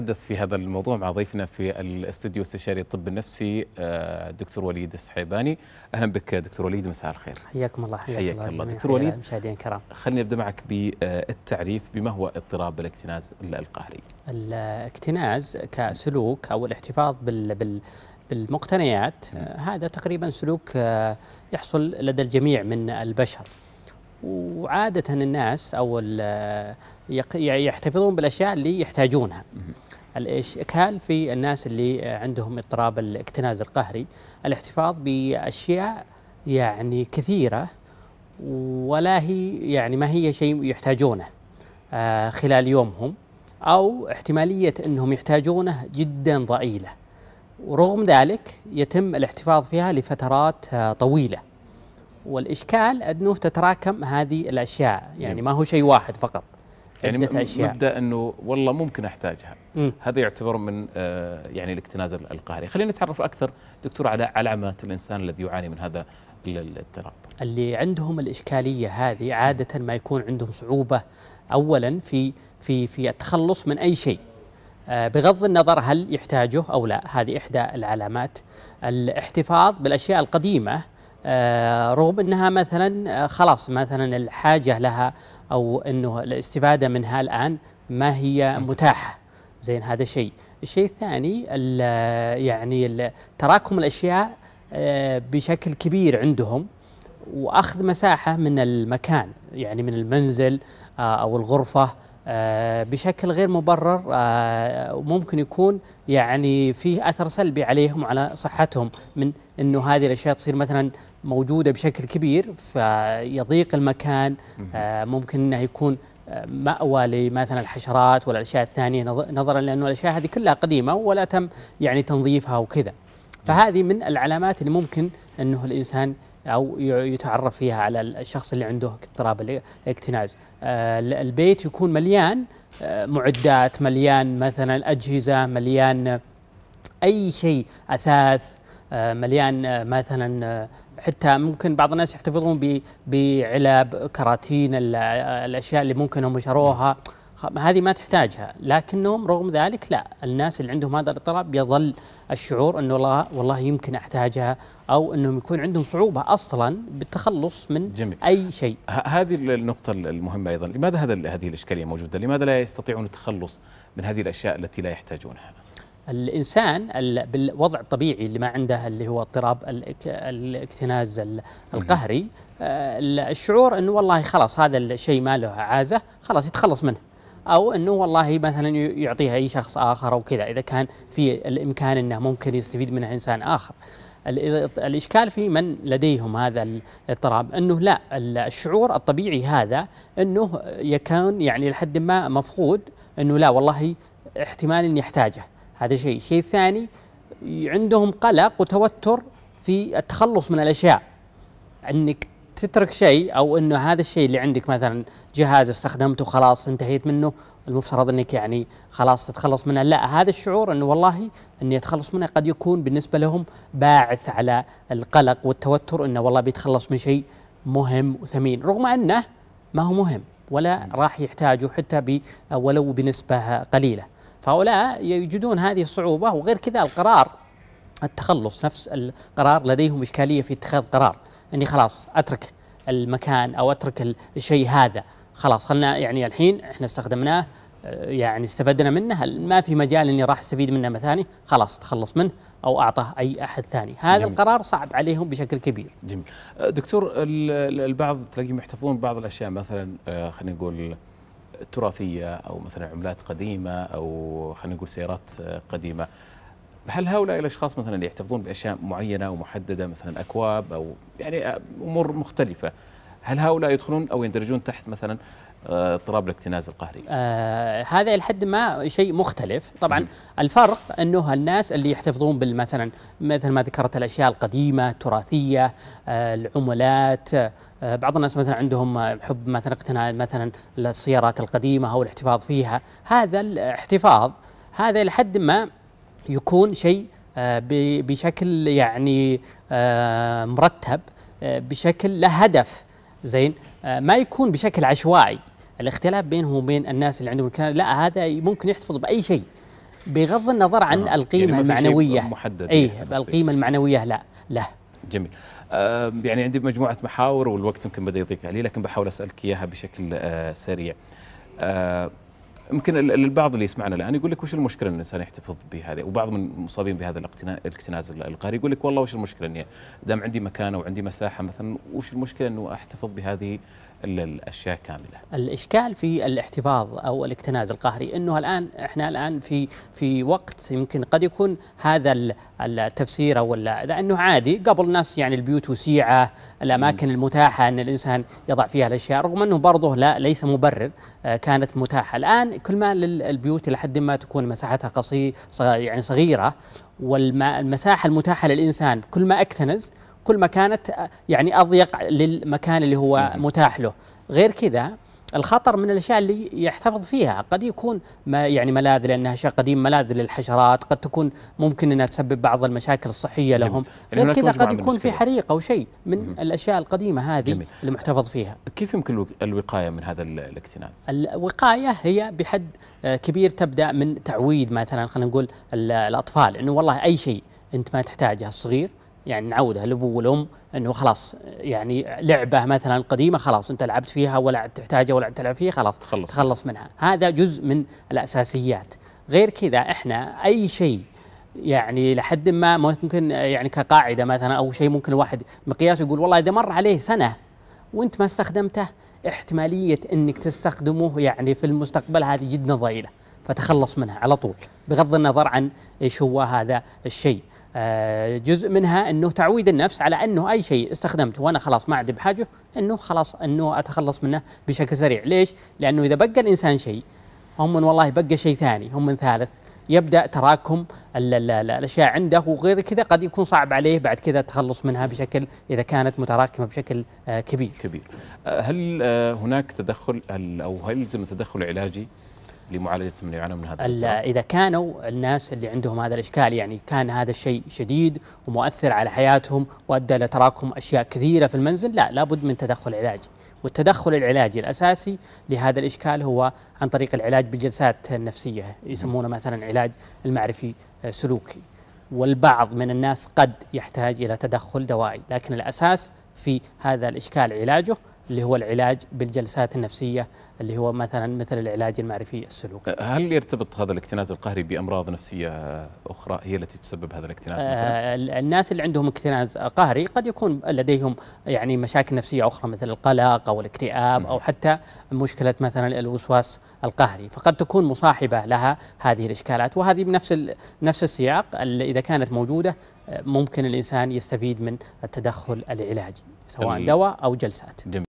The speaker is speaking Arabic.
نتحدث في هذا الموضوع مع ضيفنا في الاستديو استشاري الطب النفسي آه، دكتور وليد السحيباني اهلا بك دكتور وليد مساء الخير حياكم الله حياك, حياك الله, الله. دكتور وليد مشاهدينا الكرام خليني ابدا معك بالتعريف بما هو اضطراب الاكتناز القهري الاكتناز كسلوك او الاحتفاظ بال, بال بالمقتنيات آه، هذا تقريبا سلوك آه، يحصل لدى الجميع من البشر وعادة الناس أو يحتفظون بالأشياء اللي يحتاجونها الإشكال في الناس اللي عندهم اضطراب الاكتناز القهري الاحتفاظ بأشياء يعني كثيرة ولا هي يعني ما هي شيء يحتاجونه آه، خلال يومهم أو احتمالية أنهم يحتاجونه جدا ضئيلة ورغم ذلك يتم الاحتفاظ فيها لفترات آه، طويلة والإشكال أنه تتراكم هذه الأشياء يعني نعم. ما هو شيء واحد فقط يعني عدة أشياء مبدأ أنه والله ممكن أحتاجها هذا يعتبر من آه، يعني الاكتناز القهري خلينا نتعرف أكثر دكتور على علامات الإنسان الذي يعاني من هذا الاضطراب اللي عندهم الإشكالية هذه عادة ما يكون عندهم صعوبة أولا في في في التخلص من أي شيء آه، بغض النظر هل يحتاجه أو لا هذه إحدى العلامات الاحتفاظ بالأشياء القديمة آه، رغم أنها مثلا خلاص مثلا الحاجة لها او انه الاستفاده منها الان ما هي متاحه زين هذا شيء الشيء الثاني يعني تراكم الاشياء آه، بشكل كبير عندهم واخذ مساحه من المكان يعني من المنزل آه، او الغرفه آه، بشكل غير مبرر وممكن آه، يكون يعني فيه اثر سلبي عليهم وعلى صحتهم من انه هذه الاشياء تصير مثلا موجوده بشكل كبير فيضيق المكان آه، ممكن انه يكون مأوى لمثلا الحشرات والاشياء الثانيه نظرا لانه الاشياء هذه كلها قديمه ولا تم يعني تنظيفها وكذا. فهذه من العلامات اللي ممكن انه الانسان او يتعرف فيها على الشخص اللي عنده اضطراب الاكتناز آه، البيت يكون مليان آه، معدات مليان مثلا اجهزه مليان اي شيء اثاث آه، مليان مثلا حتى ممكن بعض الناس يحتفظون بعلب كراتين الاشياء اللي ممكن هم شروها هذه ما تحتاجها لكنهم رغم ذلك لا الناس اللي عندهم هذا الاضطراب يظل الشعور انه والله, والله يمكن احتاجها او انهم يكون عندهم صعوبه اصلا بالتخلص من جميل. اي شيء هذه النقطه المهمه ايضا لماذا هذا هذه الاشكاليه موجوده لماذا لا يستطيعون التخلص من هذه الاشياء التي لا يحتاجونها الانسان بالوضع الطبيعي اللي ما عنده اللي هو اضطراب الاكتناز القهري آه، الشعور انه والله خلاص هذا الشيء ما له عازه خلاص يتخلص منه او انه والله مثلا يعطيها اي شخص اخر او كذا اذا كان في الامكان انه ممكن يستفيد منها انسان اخر. الاشكال في من لديهم هذا الاضطراب انه لا الشعور الطبيعي هذا انه يكون يعني لحد ما مفقود انه لا والله احتمال اني احتاجه هذا شيء، الشيء الثاني عندهم قلق وتوتر في التخلص من الاشياء انك تترك شيء او انه هذا الشيء اللي عندك مثلا جهاز استخدمته خلاص انتهيت منه المفترض انك يعني خلاص تتخلص منه لا هذا الشعور انه والله اني اتخلص منه قد يكون بالنسبه لهم باعث على القلق والتوتر انه والله بيتخلص من شيء مهم وثمين رغم انه ما هو مهم ولا راح يحتاجه حتى ولو بنسبه قليله فهؤلاء يجدون هذه الصعوبه وغير كذا القرار التخلص نفس القرار لديهم اشكاليه في اتخاذ قرار اني خلاص اترك المكان او اترك الشيء هذا خلاص خلنا يعني الحين احنا استخدمناه آه، يعني استفدنا منه ما في مجال اني راح استفيد منه مثاني خلاص تخلص منه او اعطاه اي احد ثاني هذا جميل. القرار صعب عليهم بشكل كبير جميل آه، دكتور البعض تلاقيهم يحتفظون ببعض الاشياء مثلا آه، خلينا نقول تراثيه او مثلا عملات قديمه او خلينا نقول سيارات قديمه هل هؤلاء الاشخاص مثلا اللي يحتفظون باشياء معينه ومحدده مثلا اكواب او يعني امور مختلفه هل هؤلاء يدخلون او يندرجون تحت مثلا آه، اضطراب الاكتناز القهري آه هذا حد ما شيء مختلف طبعا م. الفرق انه الناس اللي يحتفظون بالمثلا مثل ما ذكرت الاشياء القديمه التراثيه آه العملات آه بعض الناس مثلا عندهم حب مثلا اقتناء مثلا السيارات القديمه او الاحتفاظ فيها هذا الاحتفاظ هذا الى حد ما يكون شيء آه، بشكل يعني آه، مرتب آه، بشكل له هدف زين ما يكون بشكل عشوائي الاختلاف بينهم وبين الناس اللي عندهم كان لا هذا ممكن يحتفظ باي شيء بغض النظر عن آه. القيمه يعني المعنويه محدد اي القيمه المعنويه لا له جميل آه يعني عندي مجموعه محاور والوقت يمكن بدا يضيق علي لكن بحاول اسالك اياها بشكل آه سريع آه يمكن البعض اللي يسمعنا الان يقول لك وش المشكله ان الانسان يحتفظ بهذه وبعض من المصابين بهذا الاكتناز القهري يقول لك والله وش المشكله اني دام عندي مكانه وعندي مساحه مثلا وش المشكله انه احتفظ بهذه الاشياء كامله. الاشكال في الاحتفاظ او الاكتناز القهري انه الان احنا الان في في وقت يمكن قد يكون هذا التفسير او لانه عادي قبل الناس يعني البيوت وسيعه، الاماكن م. المتاحه ان الانسان يضع فيها الاشياء رغم انه برضه لا ليس مبرر آه، كانت متاحه، الان كل ما للبيوت الى حد ما تكون مساحتها قصيره يعني صغيره والمساحه المتاحه للانسان كل ما اكتنز كل ما كانت يعني اضيق للمكان اللي هو متاح له غير كذا الخطر من الاشياء اللي يحتفظ فيها قد يكون ما يعني ملاذ لانها اشياء قديمه ملاذ للحشرات قد تكون ممكن انها تسبب بعض المشاكل الصحيه جميل. لهم يعني غير كذا قد يكون في حريق او شيء من مم. الاشياء القديمه هذه جميل. اللي محتفظ فيها كيف يمكن الوقايه من هذا الاكتناز الوقايه هي بحد آه، كبير تبدا من تعويد مثلا خلينا نقول الاطفال انه والله اي شيء انت ما تحتاجه الصغير يعني نعودها الأبو والأم أنه خلاص يعني لعبة مثلا قديمة خلاص أنت لعبت فيها ولا تحتاجها ولا تلعب فيها خلاص تخلص, تخلص منها هذا جزء من الأساسيات غير كذا إحنا أي شيء يعني لحد ما ممكن يعني كقاعده مثلا او شيء ممكن الواحد مقياس يقول والله اذا مر عليه سنه وانت ما استخدمته احتماليه انك تستخدمه يعني في المستقبل هذه جدا ضئيله فتخلص منها على طول بغض النظر عن ايش هو هذا الشيء آه، جزء منها انه تعويد النفس على انه اي شيء استخدمته وانا خلاص ما عندي بحاجه انه خلاص انه اتخلص منه بشكل سريع، ليش؟ لانه اذا بقى الانسان شيء هم من والله بقى شيء ثاني، هم من ثالث، يبدا تراكم الاشياء عنده وغير كذا قد يكون صعب عليه بعد كذا التخلص منها بشكل اذا كانت متراكمه بشكل آه، كبير. كبير. آه، هل هناك تدخل او هل يلزم التدخل العلاجي لمعالجه من يعانون من هذا اذا كانوا الناس اللي عندهم هذا الاشكال يعني كان هذا الشيء شديد ومؤثر على حياتهم وادى لتراكم اشياء كثيره في المنزل لا لابد من تدخل علاجي والتدخل العلاجي الاساسي لهذا الاشكال هو عن طريق العلاج بالجلسات النفسيه يسمونه مثلا علاج المعرفي آه، سلوكي والبعض من الناس قد يحتاج الى تدخل دوائي لكن الاساس في هذا الاشكال علاجه اللي هو العلاج بالجلسات النفسيه اللي هو مثلا مثل العلاج المعرفي السلوكي. أه، هل يرتبط هذا الاكتناز القهري بامراض نفسيه اخرى هي التي تسبب هذا الاكتناز مثلا؟ آه الناس اللي عندهم اكتناز قهري قد يكون لديهم يعني مشاكل نفسيه اخرى مثل القلق او الاكتئاب او حتى مشكله مثلا الوسواس القهري، فقد تكون مصاحبه لها هذه الاشكالات وهذه بنفس نفس السياق اذا كانت موجوده ممكن الانسان يستفيد من التدخل العلاجي سواء دواء او جلسات. جميل.